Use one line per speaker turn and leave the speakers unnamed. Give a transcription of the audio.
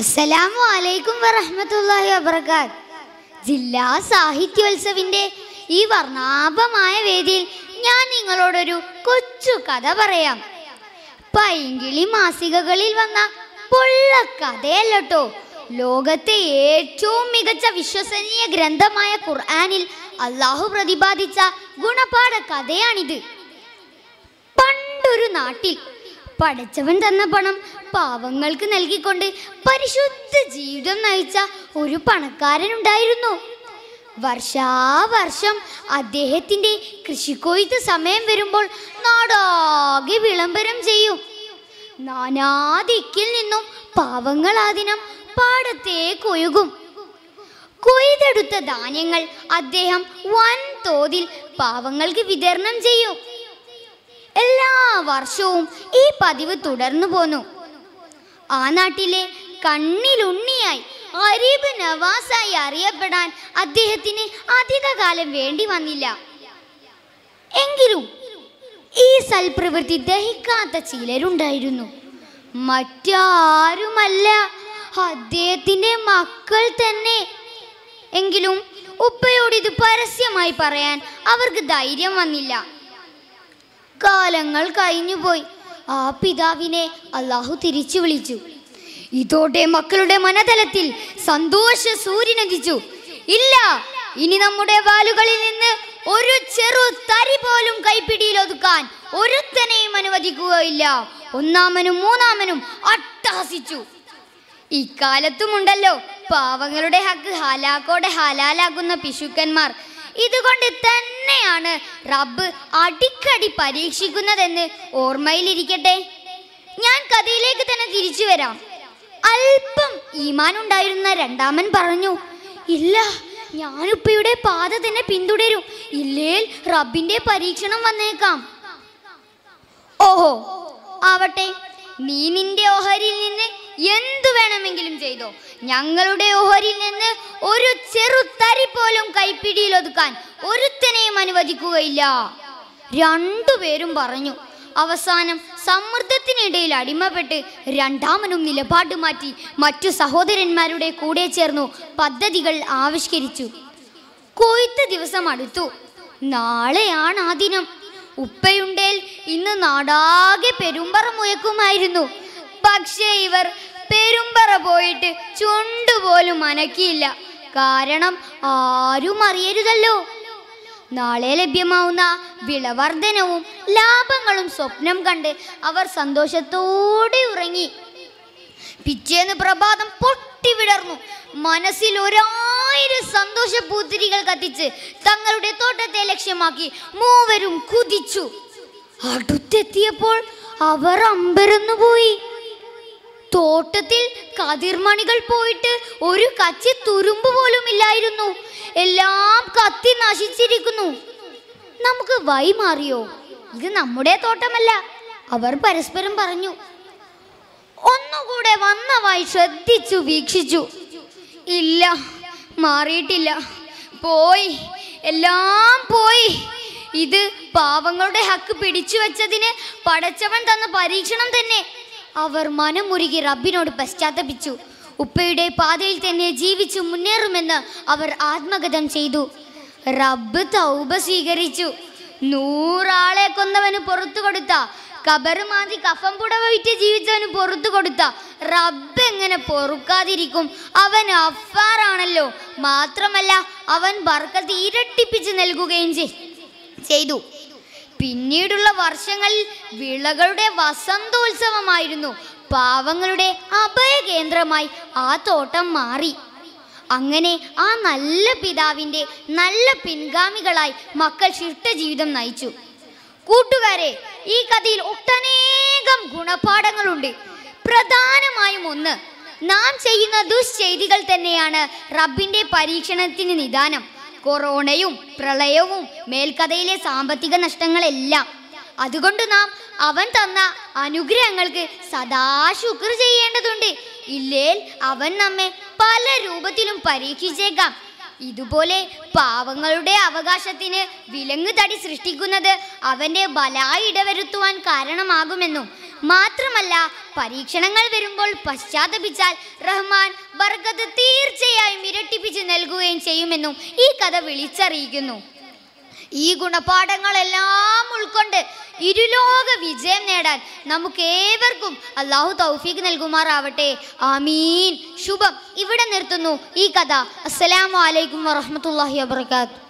അസ്സലാമു അലൈക്കും വറഹമത്തല്ലാഹി വബർക്കാത്ത് ജില്ലാ സാഹിത്യോത്സവിൻ്റെ ഈ വർണ്ണാഭമായ വേദിയിൽ ഞാൻ നിങ്ങളോടൊരു കൊച്ചു കഥ പറയാം പൈങ്കിളി മാസികകളിൽ വന്ന പൊള്ള കഥയല്ലോ ലോകത്തെ ഏറ്റവും മികച്ച വിശ്വസനീയ ഗ്രന്ഥമായ ഖുർആാനിൽ അള്ളാഹു പ്രതിപാദിച്ച ഗുണപാഠ കഥയാണിത് പണ്ടൊരു നാട്ടിൽ പടച്ചവൻ തന്ന പണം പാവങ്ങൾക്ക് നൽകിക്കൊണ്ട് പരിശുദ്ധ ജീവിതം നയിച്ച ഒരു പണക്കാരൻ ഉണ്ടായിരുന്നു വർഷാവർഷം അദ്ദേഹത്തിൻ്റെ കൃഷിക്കൊയ്ത്ത് സമയം വരുമ്പോൾ നാടാകെ വിളംബരം ചെയ്യും നാനാദിക്കിൽ നിന്നും പാവങ്ങൾ ആ ദിനം പാടത്തേക്ക് ഒഴുകും കൊയ്തെടുത്ത ധാന്യങ്ങൾ അദ്ദേഹം വൻതോതിൽ പാവങ്ങൾക്ക് വിതരണം ചെയ്യും വർഷവും ഈ പതിവ് തുടർന്നു പോന്നു ആ നാട്ടിലെ കണ്ണിലുണ്ണിയായി അരീബ് നവാസായി അറിയപ്പെടാൻ അദ്ദേഹത്തിന് അധികകാലം വേണ്ടി വന്നില്ല എങ്കിലും ഈ സൽപ്രവൃത്തി ദഹിക്കാത്ത ചിലരുണ്ടായിരുന്നു മറ്റാരുമല്ല അദ്ദേഹത്തിൻ്റെ മക്കൾ തന്നെ എങ്കിലും ഉപ്പയോട് ഇത് പരസ്യമായി പറയാൻ അവർക്ക് ധൈര്യം വന്നില്ല കാലങ്ങൾ കഴിഞ്ഞുപോയി ആ പിതാവിനെ അള്ളാഹു തിരിച്ചു വിളിച്ചു ഇതോടെ മക്കളുടെ മനതലത്തിൽ സന്തോഷ സൂര്യനധിച്ചു ഇല്ല ഇനി നമ്മുടെ വാലുകളിൽ നിന്ന് ഒരു ചെറു തരി പോലും കൈപ്പിടിയിൽ ഒതുക്കാൻ ഒരുത്തനെയും അനുവദിക്കുകയില്ല ഒന്നാമനും മൂന്നാമനും അട്ടഹസിച്ചു ഇക്കാലത്തുമുണ്ടല്ലോ പാവങ്ങളുടെ ഹക്ക് ഹാലാക്കോടെ ഹാലാലാക്കുന്ന പിശുക്കന്മാർ ഇതുകൊണ്ട് തന്നെയാണ് റബ്ബ് അടിക്കടി പരീക്ഷിക്കുന്നതെന്ന് ഓർമ്മയിലിരിക്കട്ടെ ഞാൻ കഥയിലേക്ക് തന്നെ തിരിച്ചു വരാം അല്പം ഈമാൻ ഉണ്ടായിരുന്ന രണ്ടാമൻ പറഞ്ഞു ഇല്ല ഞാനുപ്പയുടെ പാത തന്നെ പിന്തുടരും ഇല്ലേൽ റബ്ബിന്റെ പരീക്ഷണം വന്നേക്കാം ഓഹോ ആവട്ടെ നീ നിന്റെ ഓഹരിയിൽ നിന്ന് എന്തു വേണമെങ്കിലും ചെയ്തോ ഞങ്ങളുടെ ഓഹരിയിൽ നിന്ന് ഒരു കൈപ്പിടിയിൽ ഒതുക്കാൻ ഒരുത്തനെയും അനുവദിക്കുകയില്ല രണ്ടുപേരും പറഞ്ഞു അവസാനം സമ്മർദ്ദത്തിനിടയിൽ അടിമപ്പെട്ട് രണ്ടാമനും നിലപാട് മാറ്റി മറ്റു സഹോദരന്മാരുടെ കൂടെ ചേർന്നു പദ്ധതികൾ ആവിഷ്കരിച്ചു കൊയ്ത്ത് ദിവസം അടുത്തു നാളെയാണ് ആ ദിനം ഉപ്പയുണ്ടേൽ ഇന്ന് നാടാകെ പെരുമ്പറ മുയക്കുമായിരുന്നു പക്ഷേ ഇവർ പെരുമ്പറ പോയിട്ട് ചുണ്ടുപോലും അനക്കിയില്ല കാരണം ആരും അറിയരുതല്ലോ നാളെ ലഭ്യമാവുന്ന വിളവർദ്ധനവും ലാഭങ്ങളും സ്വപ്നം കണ്ട് അവർ സന്തോഷത്തോടെ ഉറങ്ങി പിച്ചേന്ന് പ്രഭാതം പൊട്ടിവിടർന്നു മനസ്സിൽ ഒരായിരം സന്തോഷ പൂത്തിരികൾ കത്തിച്ച് തങ്ങളുടെ തോട്ടത്തെ ലക്ഷ്യമാക്കി മൂവരും കുതിച്ചു അടുത്തെത്തിയപ്പോൾ അവർ അമ്പരന്നു പോയി തോട്ടത്തിൽ കതിർമണികൾ പോയിട്ട് ഒരു കച്ചി തുരുമ്പ് പോലും ഇല്ലായിരുന്നു എല്ലാം കത്തി നശിച്ചിരിക്കുന്നു നമുക്ക് വൈ മാറിയോ ഇത് നമ്മുടെ തോട്ടമല്ല അവർ പരസ്പരം പറഞ്ഞു ഒന്നുകൂടെ വന്ന വൈ ശ്രദ്ധിച്ചു വീക്ഷിച്ചു ഇല്ല മാറിയിട്ടില്ല പോയി എല്ലാം പോയി ഇത് പാവങ്ങളുടെ ഹക്ക് പിടിച്ചു വെച്ചതിന് പടച്ചവൻ തന്ന പരീക്ഷണം തന്നെ അവർ മനമുരുകി റബ്ബിനോട് പശ്ചാത്തപിച്ചു ഉപ്പയുടെ പാതയിൽ തന്നെ ജീവിച്ചു മുന്നേറുമെന്ന് അവർ ആത്മഗതം ചെയ്തു റബ്ബ് തൗബ സ്വീകരിച്ചു നൂറാളെ കൊന്നവന് പുറത്തു കൊടുത്ത കബറുമാതി കഫം പുടവ വിറ്റ് ജീവിച്ചവന് പുറത്തു കൊടുത്ത റബ്ബ് എങ്ങനെ പൊറുക്കാതിരിക്കും അവൻ അഫാറാണല്ലോ മാത്രമല്ല അവൻ ബർക്കത്ത് ഇരട്ടിപ്പിച്ച് നൽകുകയും ചെയ്തു പിന്നീടുള്ള വർഷങ്ങളിൽ വിളകളുടെ വസന്തോത്സവമായിരുന്നു പാവങ്ങളുടെ അഭയകേന്ദ്രമായി ആ തോട്ടം മാറി അങ്ങനെ ആ നല്ല പിതാവിൻ്റെ നല്ല പിൻഗാമികളായി മക്കൾ ജീവിതം നയിച്ചു കൂട്ടുകാരെ ഈ കഥയിൽ ഒട്ടനേകം ഗുണപാഠങ്ങളുണ്ട് പ്രധാനമായും ഒന്ന് നാം ചെയ്യുന്ന ദുശ്ചെയ്തികൾ തന്നെയാണ് റബ്ബിൻ്റെ പരീക്ഷണത്തിന് നിദാനം കൊറോണയും പ്രളയവും മേൽക്കഥയിലെ സാമ്പത്തിക നഷ്ടങ്ങളെല്ലാം അതുകൊണ്ട് നാം അവൻ തന്ന അനുഗ്രഹങ്ങൾക്ക് സദാ ശുക്ർ ചെയ്യേണ്ടതുണ്ട് ഇല്ലേൽ അവൻ നമ്മെ പല രൂപത്തിലും പരീക്ഷിച്ചേക്കാം ഇതുപോലെ പാവങ്ങളുടെ അവകാശത്തിന് വിലങ്ങ് തടി സൃഷ്ടിക്കുന്നത് അവൻ്റെ ബലായി ഇടവരുത്തുവാൻ കാരണമാകുമെന്നും മാത്രമല്ല പരീക്ഷണങ്ങൾ വരുമ്പോൾ പശ്ചാത്തപിച്ചാൽ റഹ്മാൻ ബർഗത് തീർച്ചയായും ഇരട്ടിപ്പിച്ച് നൽകുകയും ചെയ്യുമെന്നും ഈ കഥ വിളിച്ചറിയിക്കുന്നു ഈ ഗുണപാഠങ്ങളെല്ലാം ഉൾക്കൊണ്ട് ഇരുലോക വിജയം നേടാൻ നമുക്ക് ഏവർക്കും അള്ളാഹു തൗഫീഖ് നൽകുമാറാവട്ടെ ആമീൻ ശുഭം ഇവിടെ നിർത്തുന്നു ഈ കഥ അസ്സലാമലൈക്കും വാഹമത്തല്ലാഹി വാബർക്കാത്തു